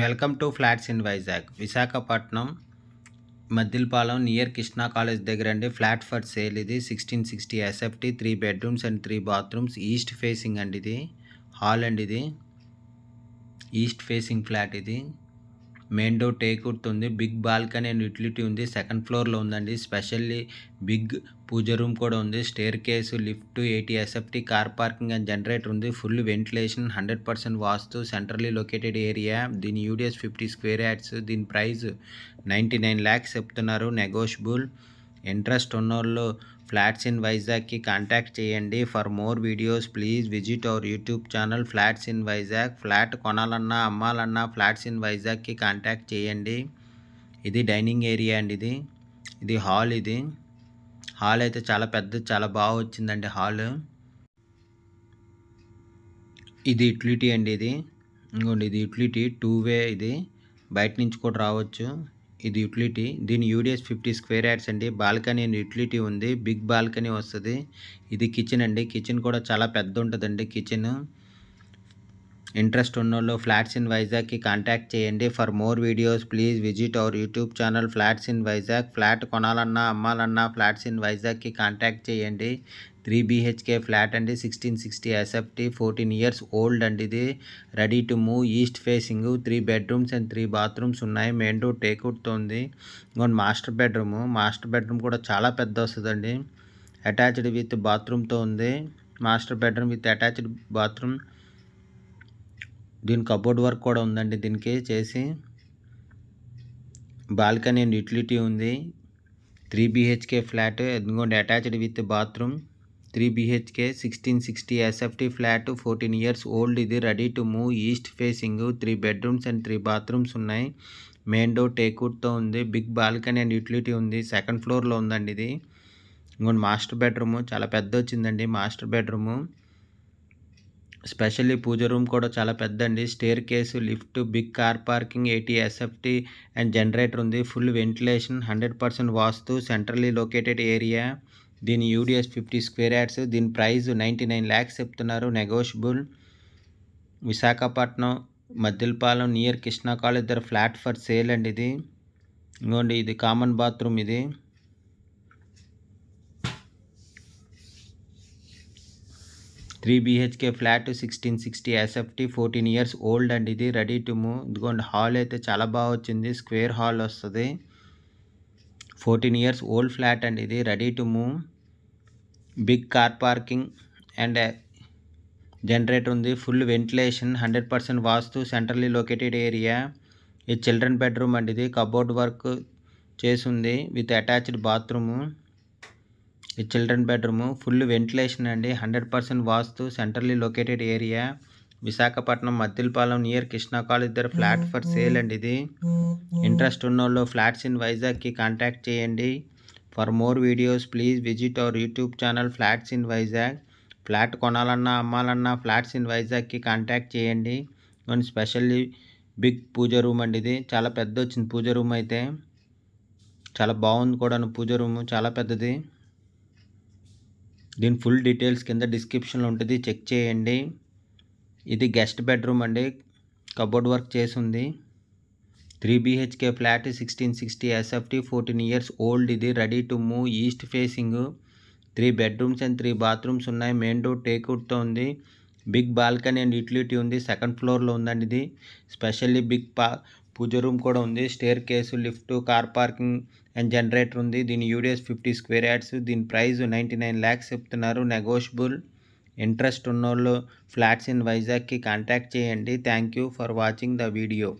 welcome to flats in Vizag Visakhapatnam Maddilapalem near Krishna college దగ్గర అండి flat for sale ఇది sixteen sixty SFT three bedrooms and three bathrooms east facing అండి ఇది hall అండి ఇది ఈస్ట్ ఫేసింగ్ ఫ్లాట్ ఇది మెయిన్ డోర్ టేక్అవుట్ ఉంది బిగ్ బాల్కనీ అండ్ యూటిలిటీ ఉంది సెకండ్ ఫ్లోర్లో ఉందండి స్పెషల్లీ బిగ్ పూజ రూమ్ కూడా ఉంది staircase lift eighty SFT car parking and generator ఉంది full ventilation hundred percent vastu centrally located area దీని యూడిఎస్ ఫిఫ్టీ స్క్వేర్ యాడ్స్ దీని price ninety nine lakhs చెప్తున్నారు negotiable interest ఉన్నోళ్ళు ఫ్లాట్స్ ఇన్ వైజాగ్కి కాంటాక్ట్ చేయండి for more videos please visit our YouTube channel flats in Vizag flat కొనాలన్నా అమ్మాలన్నా flats in వైజాగ్కి contact చేయండి ఇది డైనింగ్ ఏరియా అండి ఇది ఇది హాల్ ఇది హాల్ అయితే చాలా పెద్ద చాలా బాగా వచ్చిందండి హాల్ ఇది యూటిలిటీ అండి ఇది ఇంకోండి ఇది యూటిలిటీ టూ వే ఇది బయట నుంచి కూడా రావచ్చు ఇది యూటిలిటీ దీని యూడిఎస్ ఫిఫ్టీ స్క్వేర్ యార్డ్స్ అండి బాల్కనీ అండ్ యూటిలిటీ ఉంది బిగ్ బాల్కనీ వస్తుంది ఇది కిచెన్ అండి కిచెన్ కూడా చాలా పెద్ద ఉంటుందండి కిచెన్ ఇంట్రెస్ట్ ఉన్నోళ్ళు ఫ్లాట్స్ ఇన్ వైజాగ్కి కాంటాక్ట్ చేయండి for more videos please visit our YouTube channel flats in Vizag flat కొనాలన్నా అమ్మాలన్నా ఫ్లాట్స్ ఇన్ వైజాగ్కి కాంటాక్ట్ చేయండి త్రీ బీహెచ్కే ఫ్లాట్ అండి sixteen sixty SFT fourteen years old అండి ఇది ready to move east facing three bedrooms and three bathrooms ఉన్నాయి main door టేక్అవుట్తో ఉంది ఇంకొన్ని మాస్టర్ బెడ్రూమ్ మాస్టర్ బెడ్రూమ్ కూడా చాలా పెద్ద వస్తుందండి అటాచ్డ్ విత్ బాత్రూమ్తో ఉంది master bedroom with attached bathroom దీని కబోర్డ్ వర్క్ కూడా ఉందండి దీనికి చేసి బాల్కనీ అండ్ యూటిలిటీ ఉంది త్రీ బీహెచ్కే ఫ్లాట్ ఎందుకంటే attached with bathroom three BHK sixteen sixty SFT flat fourteen years old ఇది ready to move east facing three bedrooms and three bathrooms ఉన్నాయి main door టేక్వుడ్తో ఉంది బిగ్ బాల్కనీ అండ్ యూటిలిటీ ఉంది second ఫ్లోర్లో ఉందండి ఇది ఇంకోటి మాస్టర్ బెడ్రూము చాలా పెద్ద వచ్చిందండి మాస్టర్ బెడ్రూము స్పెషల్లీ పూజ రూమ్ కూడా చాలా పెద్ద అండి staircase lift big car parking ఏటీ టీ అండ్ జనరేటర్ ఉంది full ventilation hundred percent vastu centrally located area దీని యూడిఎస్ ఫిఫ్టీ స్క్వేర్ యార్డ్స్ దీని ప్రైజ్ నైంటీ నైన్ ల్యాక్స్ చెప్తున్నారు negotiable Visakhapatnam Maddilapalem near Krishna college దగ్గర ఫ్లాట్ ఫర్ సేల్ అండి ఇది ఇదిగోండి ఇది కామన్ బాత్రూమ్ ఇది three BHK flat sixteen sixty SFT fourteen years old and ఇది రెడీ టు మూవ్ ఇదిగోండి హాల్ అయితే చాలా బాగా వచ్చింది స్క్వేర్ హాల్ వస్తుంది ఫోర్టీన్ ఇయర్స్ ఓల్డ్ ఫ్లాట్ అండి ఇది ready to move big car parking and generator ఉంది full ventilation hundred percent vastu centrally located area ఇది చిల్డ్రన్ బెడ్రూమ్ అండి ఇది కబోర్డ్ వర్క్ చేసి ఉంది విత్ అటాచ్డ్ బాత్రూము ఈ చిల్డ్రన్ బెడ్రూమ్ ఫుల్ వెంటిలేషన్ అండి hundred percent vastu centrally located area Visakhapatnam Maddilapalem near Krishna college దగ్గర flat for sale అండి ఇది ఇంట్రెస్ట్ ఉన్న వాళ్ళు ఫ్లాట్స్ ఇన్ వైజాగ్కి కాంటాక్ట్ చేయండి for more videos please visit our YouTube channel flats in Vizag flat కొనాలన్నా అమ్మాలన్నా ఫ్లాట్స్ ఇన్ వైజాగ్కి కాంటాక్ట్ చేయండి మన స్పెషల్లీ బిగ్ పూజ రూమ్ అండి ఇది చాలా పెద్ద వచ్చింది పూజ రూమ్ అయితే చాలా బాగుంది కూడా పూజ రూమ్ చాలా పెద్దది దీని ఫుల్ డీటెయిల్స్ కింద డిస్క్రిప్షన్లో ఉంటుంది చెక్ చేయండి ఇది గెస్ట్ బెడ్రూమ్ అండి కబోర్డ్ వర్క్ చేసింది three BHK flat sixteen sixty SFT fourteen years old ఇది ready to move east facing three bedrooms and three bathrooms ఉన్నాయి మెయిన్ డోర్ టేక్అవుట్తో ఉంది బిగ్ బాల్కనీ అండ్ యూటిలిటీ ఉంది సెకండ్ ఫ్లోర్లో ఉందండి ఇది స్పెషల్లీ బిగ్ పా పూజ రూమ్ కూడా ఉంది staircase lift car parking and generator ఉంది దీని యూడిఎస్ ఫిఫ్టీ స్క్వేర్ యాడ్స్ దీని ప్రైస్ నైంటీ నైన్ ల్యాక్స్ చెప్తున్నారు నెగోషియబుల్ ఇంట్రెస్ట్ ఉన్నోళ్ళు ఫ్లాట్స్ ఇన్ వైజాగ్కి కాంటాక్ట్ చేయండి thank you for watching the video